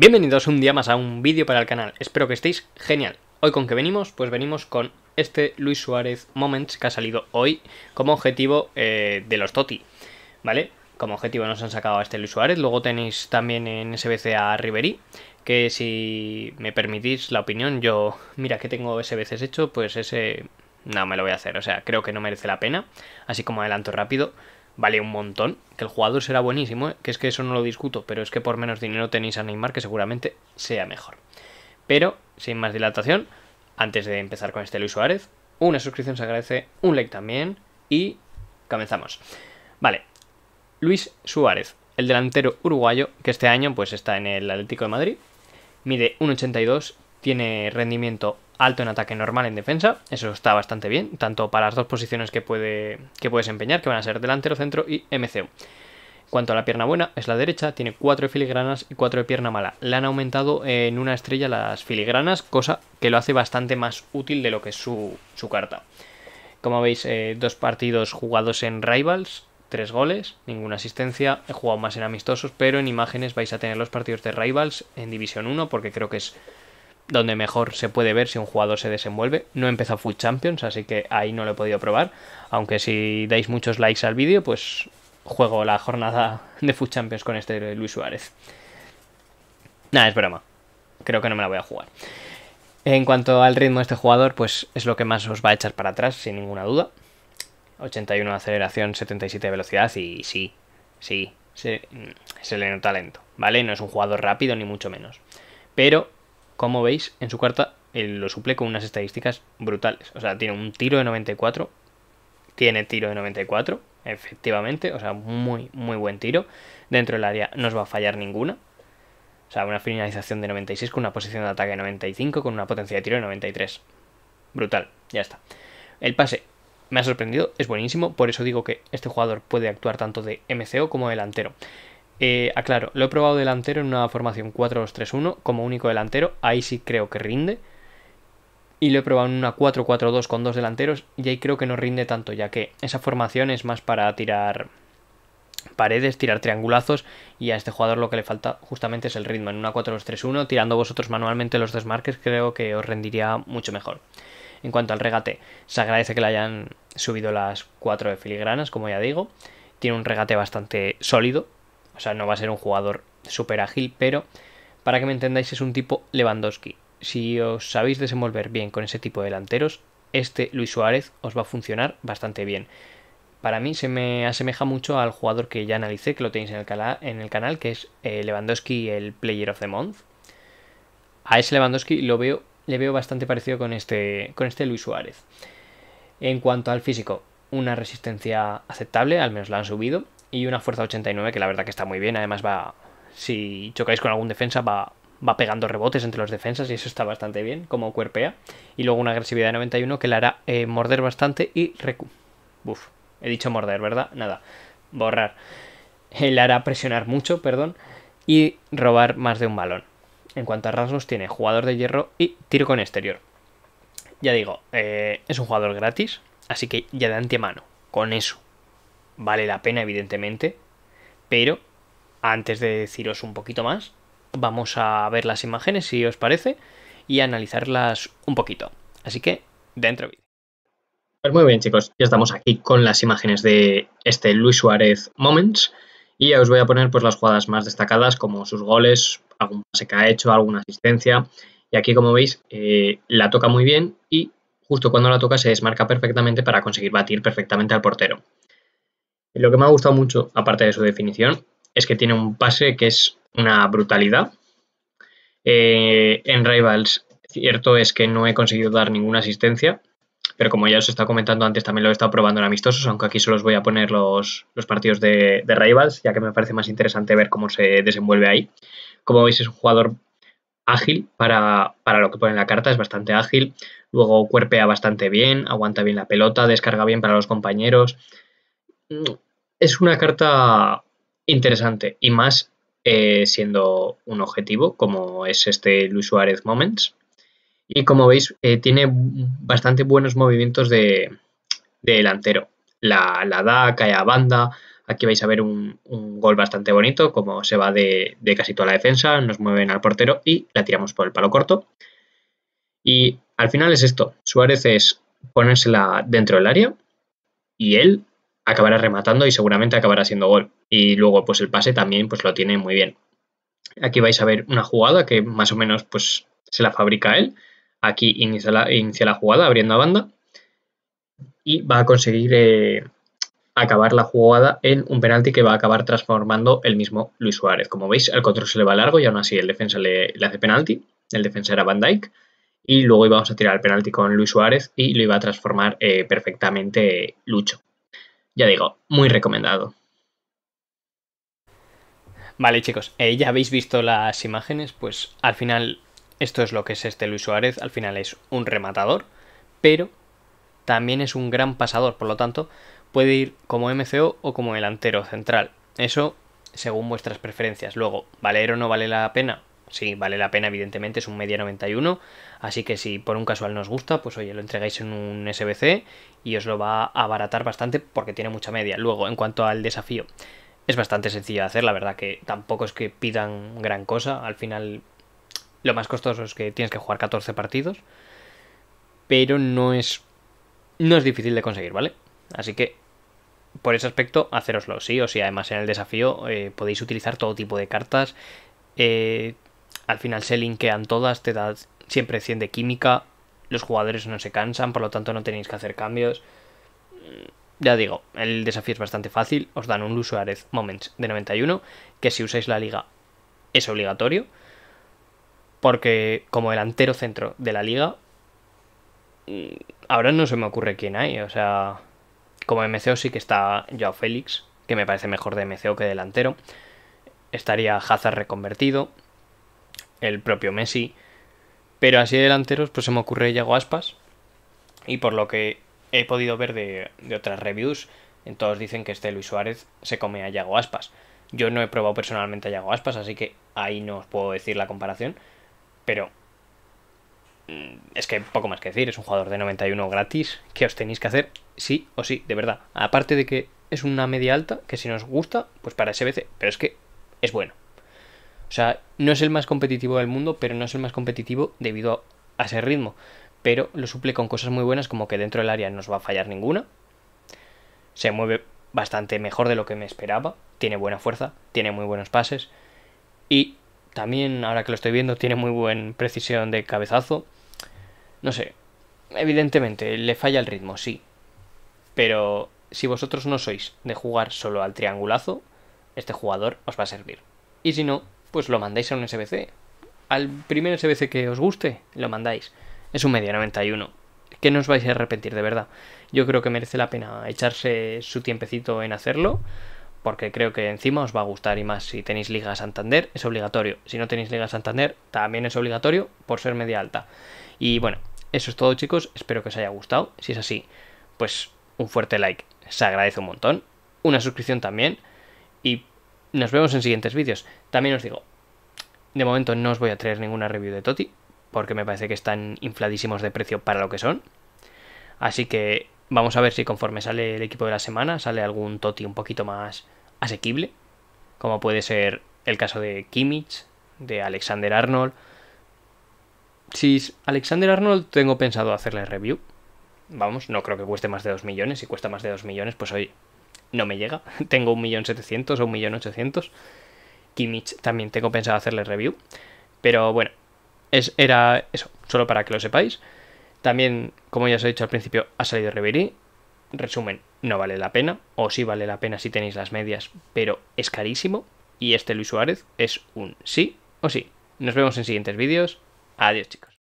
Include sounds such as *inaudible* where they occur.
Bienvenidos un día más a un vídeo para el canal, espero que estéis genial. Hoy con que venimos, pues venimos con este Luis Suárez Moments que ha salido hoy como objetivo eh, de los Toti, ¿vale? Como objetivo nos han sacado a este Luis Suárez, luego tenéis también en SBC a Ribery, que si me permitís la opinión, yo, mira que tengo SBCs hecho, pues ese no me lo voy a hacer, o sea, creo que no merece la pena, así como adelanto rápido, vale un montón, que el jugador será buenísimo, ¿eh? que es que eso no lo discuto, pero es que por menos dinero tenéis a Neymar que seguramente sea mejor. Pero, sin más dilatación, antes de empezar con este Luis Suárez, una suscripción se agradece, un like también y comenzamos. Vale, Luis Suárez, el delantero uruguayo que este año pues está en el Atlético de Madrid, mide 1,82, tiene rendimiento alto en ataque, normal en defensa. Eso está bastante bien, tanto para las dos posiciones que puede, que puedes desempeñar, que van a ser delantero, centro y MCU. Cuanto a la pierna buena, es la derecha, tiene 4 de filigranas y 4 de pierna mala. Le han aumentado en una estrella las filigranas, cosa que lo hace bastante más útil de lo que es su, su carta. Como veis, eh, dos partidos jugados en Rivals, tres goles, ninguna asistencia. He jugado más en amistosos, pero en imágenes vais a tener los partidos de Rivals en División 1 porque creo que es donde mejor se puede ver si un jugador se desenvuelve. No he empezado Food Champions, así que ahí no lo he podido probar. Aunque si dais muchos likes al vídeo, pues juego la jornada *laughs* de Food Champions con este Luis Suárez. Nada, es broma. Creo que no me la voy a jugar. En cuanto al ritmo de este jugador, pues es lo que más os va a echar para atrás, sin ninguna duda. 81 de aceleración, 77 de velocidad y sí, sí, se, se le talento, ¿vale? No es un jugador rápido ni mucho menos. Pero como veis, en su cuarta lo suple con unas estadísticas brutales. O sea, tiene un tiro de 94. Tiene tiro de 94, efectivamente. O sea, muy, muy buen tiro. Dentro del área no os va a fallar ninguna. O sea, una finalización de 96 con una posición de ataque de 95 con una potencia de tiro de 93. Brutal, ya está. El pase me ha sorprendido, es buenísimo, por eso digo que este jugador puede actuar tanto de MCO como delantero. Eh, aclaro, lo he probado delantero en una formación 4-2-3-1 como único delantero, ahí sí creo que rinde. Y lo he probado en una 4-4-2 con dos delanteros y ahí creo que no rinde tanto, ya que esa formación es más para tirar paredes, tirar triangulazos y a este jugador lo que le falta justamente es el ritmo. En una 4-2-3-1, tirando vosotros manualmente los desmarques, creo que os rendiría mucho mejor. En cuanto al regate, se agradece que le hayan subido las 4 de filigranas, como ya digo. Tiene un regate bastante sólido, o sea, no va a ser un jugador súper ágil, pero para que me entendáis es un tipo Lewandowski. Si os sabéis desenvolver bien con ese tipo de delanteros, este Luis Suárez os va a funcionar bastante bien. Para mí se me asemeja mucho al jugador que ya analicé, que lo tenéis en el, en el canal, que es eh, Lewandowski, el Player of the Month. A ese Lewandowski lo veo, le veo bastante parecido con este, con este Luis Suárez. En cuanto al físico, una resistencia aceptable, al menos la han subido y una fuerza 89 que la verdad que está muy bien. Además va, si chocáis con algún defensa va, va pegando rebotes entre los defensas y eso está bastante bien como cuerpea. Y luego una agresividad de 91 que le hará eh, morder bastante y recu... Buf, he dicho morder, ¿verdad? Nada, borrar. Eh, le hará presionar mucho, perdón, y robar más de un balón. En cuanto a rasgos tiene jugador de hierro y tiro con exterior. Ya digo, eh, es un jugador gratis, así que ya de antemano, con eso vale la pena evidentemente, pero antes de deciros un poquito más, vamos a ver las imágenes si os parece y analizarlas un poquito. Así que, dentro vídeo. Pues muy bien chicos, ya estamos aquí con las imágenes de este Luis Suárez Moments y ya os voy a poner pues las jugadas más destacadas como sus goles, algún pase que ha hecho, alguna asistencia y aquí como veis eh, la toca muy bien y justo cuando la toca se desmarca perfectamente para conseguir batir perfectamente al portero. Lo que me ha gustado mucho, aparte de su definición, es que tiene un pase que es una brutalidad. Eh, en Rivals, cierto es que no he conseguido dar ninguna asistencia, pero como ya os estaba comentando antes, también lo he estado probando en amistosos, aunque aquí solo os voy a poner los, partidos de, Rivals, ya que me parece más interesante ver cómo se desenvuelve ahí. Como veis, es un jugador ágil para, para lo que pone en la carta, es bastante ágil, luego cuerpea bastante bien, aguanta bien la pelota, descarga bien para los compañeros, es una carta interesante y más eh, siendo un objetivo como es este Luis Suárez Moments. Y como veis, eh, tiene bastante buenos movimientos de, delantero. La, la, da, cae a banda. Aquí vais a ver un, gol bastante bonito, como se va de, de, casi toda la defensa, nos mueven al portero y la tiramos por el palo corto. Y al final es esto, Suárez es ponérsela dentro del área y él acabará rematando y seguramente acabará siendo gol. Y luego, pues el pase también pues lo tiene muy bien. Aquí vais a ver una jugada que más o menos pues se la fabrica él. Aquí inicia la, inicia la jugada abriendo a banda y va a conseguir eh, acabar la jugada en un penalti que va a acabar transformando el mismo Luis Suárez. Como veis, el control se le va largo y aún así el defensa le, hace penalti. El defensa era Van Dyke. Y luego íbamos a tirar el penalti con Luis Suárez y lo iba a transformar eh, perfectamente Lucho ya digo, muy recomendado. Vale chicos, eh, ya habéis visto las imágenes, pues al final esto es lo que es este Luis Suárez, al final es un rematador, pero también es un gran pasador, por lo tanto puede ir como MCO o como delantero central. Eso según vuestras preferencias. Luego, o no vale la pena? sí, vale la pena, evidentemente, es un media 91. Así que si por un casual nos gusta, pues oye, lo entregáis en un SBC y os lo va a abaratar bastante porque tiene mucha media. Luego, en cuanto al desafío, es bastante sencillo de hacer, la verdad que tampoco es que pidan gran cosa. Al final, lo más costoso es que tienes que jugar 14 partidos. Pero no es. No es difícil de conseguir, ¿vale? Así que por ese aspecto, hacéroslo, sí o si Además, en el desafío eh, podéis utilizar todo tipo de cartas. Eh, al final se linkean todas, te da siempre 100 de química, los jugadores no se cansan, por lo tanto no tenéis que hacer cambios. Mm, ya digo, el desafío es bastante fácil, os dan un Suárez Moments de 91, que si usáis la liga es obligatorio, porque como delantero centro de la liga, mm, ahora no se me ocurre quién hay, o sea, como MCO sí que está Joao Félix, que me parece mejor de MCO que delantero, estaría Hazard reconvertido, el propio Messi. Pero así de delanteros, pues se me ocurre Yago Aspas. Y por lo que he podido ver de, otras reviews, en todos dicen que este Luis Suárez se come a Yago Aspas. Yo no he probado personalmente a Yago Aspas, así que ahí no os puedo decir la comparación. Pero mm, es que poco más que decir, es un jugador de 91 gratis que os tenéis que hacer sí o sí, de verdad. Aparte de que es una media alta, que si nos gusta, pues para SBC, pero es que es bueno. O sea, no es el más competitivo del mundo, pero no es el más competitivo debido a, ese ritmo. Pero lo suple con cosas muy buenas como que dentro del área no os va a fallar ninguna. Se mueve bastante mejor de lo que me esperaba. Tiene buena fuerza, tiene muy buenos pases. Y también, ahora que lo estoy viendo, tiene muy buena precisión de cabezazo. No sé, evidentemente le falla el ritmo, sí. Pero si vosotros no sois de jugar solo al triangulazo, este jugador os va a servir. Y si no, pues lo mandáis a un SBC. Al primer SBC que os guste, lo mandáis. Es un media 91. Que no os vais a arrepentir, de verdad. Yo creo que merece la pena echarse su tiempecito en hacerlo. Porque creo que encima os va a gustar y más si tenéis Liga Santander, es obligatorio. Si no tenéis Liga Santander, también es obligatorio por ser media alta. Y bueno, eso es todo chicos, espero que os haya gustado. Si es así, pues un fuerte like, se agradece un montón. Una suscripción también. Y nos vemos en siguientes vídeos. También os digo, de momento no os voy a traer ninguna review de Toti, porque me parece que están infladísimos de precio para lo que son. Así que vamos a ver si conforme sale el equipo de la semana, sale algún Toti un poquito más asequible, como puede ser el caso de Kimmich, de Alexander Arnold. Si Alexander Arnold tengo pensado hacerle review. Vamos, no creo que cueste más de 2 millones. Si cuesta más de 2 millones, pues hoy no me llega. *laughs* Tengo 1.700.000 o 1.800.000. Kimmich también tengo pensado hacerle review. Pero bueno, es, era eso, solo para que lo sepáis. También, como ya os he dicho al principio, ha salido Reverie, Resumen, no vale la pena, o sí vale la pena si tenéis las medias, pero es carísimo. Y este Luis Suárez es un sí o sí. Nos vemos en siguientes vídeos. Adiós chicos.